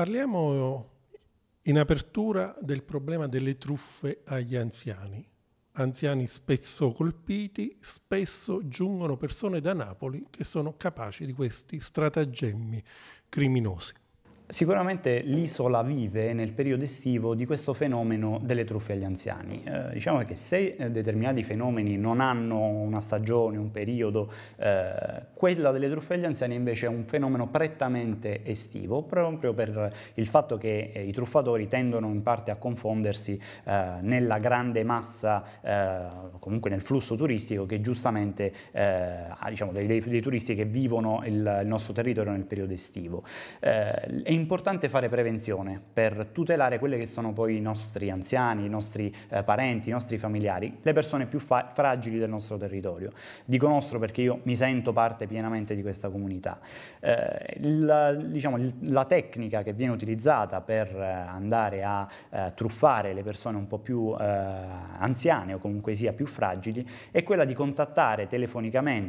Parliamo in apertura del problema delle truffe agli anziani. Anziani spesso colpiti, spesso giungono persone da Napoli che sono capaci di questi stratagemmi criminosi. Sicuramente l'isola vive nel periodo estivo di questo fenomeno delle truffe agli anziani. Eh, diciamo che se eh, determinati fenomeni non hanno una stagione, un periodo, eh, quella delle truffe agli anziani invece è un fenomeno prettamente estivo, proprio per il fatto che eh, i truffatori tendono in parte a confondersi eh, nella grande massa, eh, comunque nel flusso turistico che giustamente diciamo dei, dei, dei, turisti che vivono il, il, nostro territorio nel periodo estivo. Eh, importante fare prevenzione per tutelare quelli che sono poi i nostri anziani, i nostri eh, parenti, i nostri familiari, le persone più fragili del nostro territorio. Dico nostro perché io mi sento parte pienamente di questa comunità. Eh, la, diciamo, la, tecnica che viene utilizzata per eh, andare a eh, truffare le persone un po' più eh, anziane o comunque sia più fragili è quella di contattare telefonicamente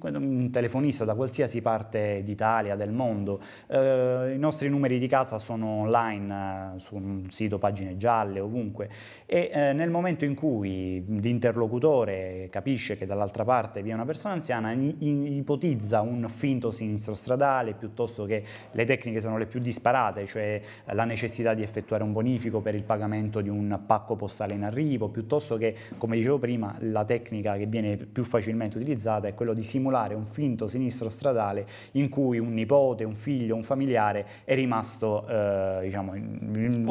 un telefonista da qualsiasi parte d'Italia, del mondo, eh, i nostri nostri numeri di casa sono online eh, su un sito pagine gialle ovunque e eh, nel momento in cui l'interlocutore capisce che dall'altra parte vi è una persona anziana ipotizza un finto sinistro stradale piuttosto che le tecniche sono le più disparate cioè eh, la necessità di effettuare un bonifico per il pagamento di un pacco postale in arrivo piuttosto che come dicevo prima la tecnica che viene più facilmente utilizzata è quella di simulare un finto sinistro stradale in cui un nipote, un figlio, un familiare è rimasto eh, diciamo,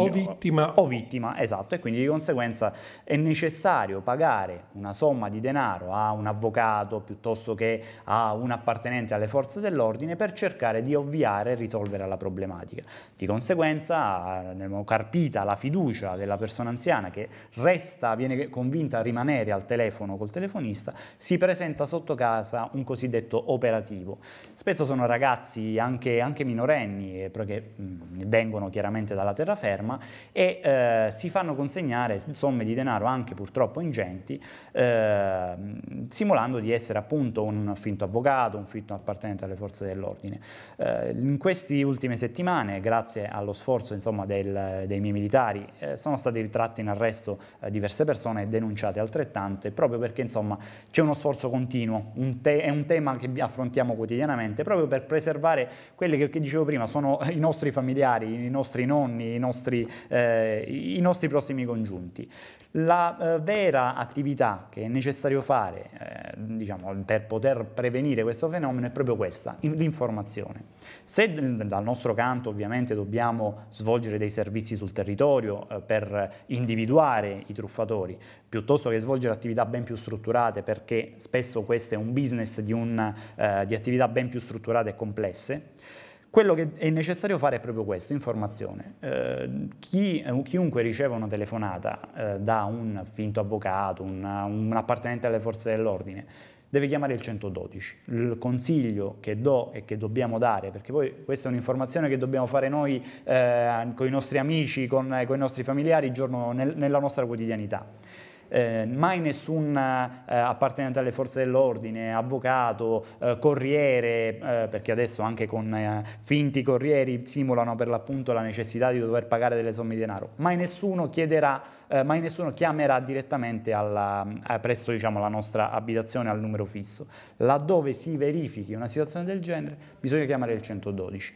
o vittima. o vittima, esatto, e quindi di conseguenza è necessario pagare una somma di denaro a un avvocato piuttosto che a un appartenente alle forze dell'ordine per cercare di ovviare e risolvere la problematica. Di conseguenza, carpita la fiducia della persona anziana che resta, viene convinta a rimanere al telefono col telefonista, si presenta sotto casa un cosiddetto operativo. Spesso sono ragazzi anche, anche minorenni, eh, sempre, che mm, vengono chiaramente dalla terraferma, e eh, si fanno consegnare somme di denaro anche purtroppo ingenti, eh, simulando di essere appunto un finto avvocato, un finto appartenente alle forze dell'ordine. Eh, in queste ultime settimane, grazie allo sforzo insomma, del, dei miei militari, eh, sono stati tratti in arresto eh, diverse persone e denunciate altrettante, proprio perché insomma c'è uno sforzo continuo, un è un tema che affrontiamo quotidianamente, proprio per preservare quelle che, che dicevo prima sono i nostri familiari, i nostri nonni, i nostri, eh, i nostri prossimi congiunti. La eh, vera attività che è necessario fare eh, diciamo, per poter prevenire questo fenomeno è proprio questa, l'informazione. Se dal nostro canto ovviamente dobbiamo svolgere dei servizi sul territorio eh, per individuare i truffatori, piuttosto che svolgere attività ben più strutturate, perché spesso questo è un business di, un, eh, di attività ben più strutturate e complesse, quello che è necessario fare è proprio questo, informazione. Eh, chi, chiunque riceva una telefonata eh, da un finto avvocato, una, un appartenente alle forze dell'ordine, deve chiamare il 112. Il consiglio che do e che dobbiamo dare, perché poi questa è un'informazione che dobbiamo fare noi eh, con i nostri amici, con, eh, con i nostri familiari, giorno, nel, nella nostra quotidianità eh, mai nessun eh, appartenente alle forze dell'ordine, avvocato, eh, corriere, eh, perché adesso anche con eh, finti corrieri simulano per l'appunto la necessità di dover pagare delle somme di denaro, mai nessuno chiederà, eh, mai nessuno chiamerà direttamente alla, presso diciamo, la nostra abitazione al numero fisso. Laddove si verifichi una situazione del genere bisogna chiamare il 112.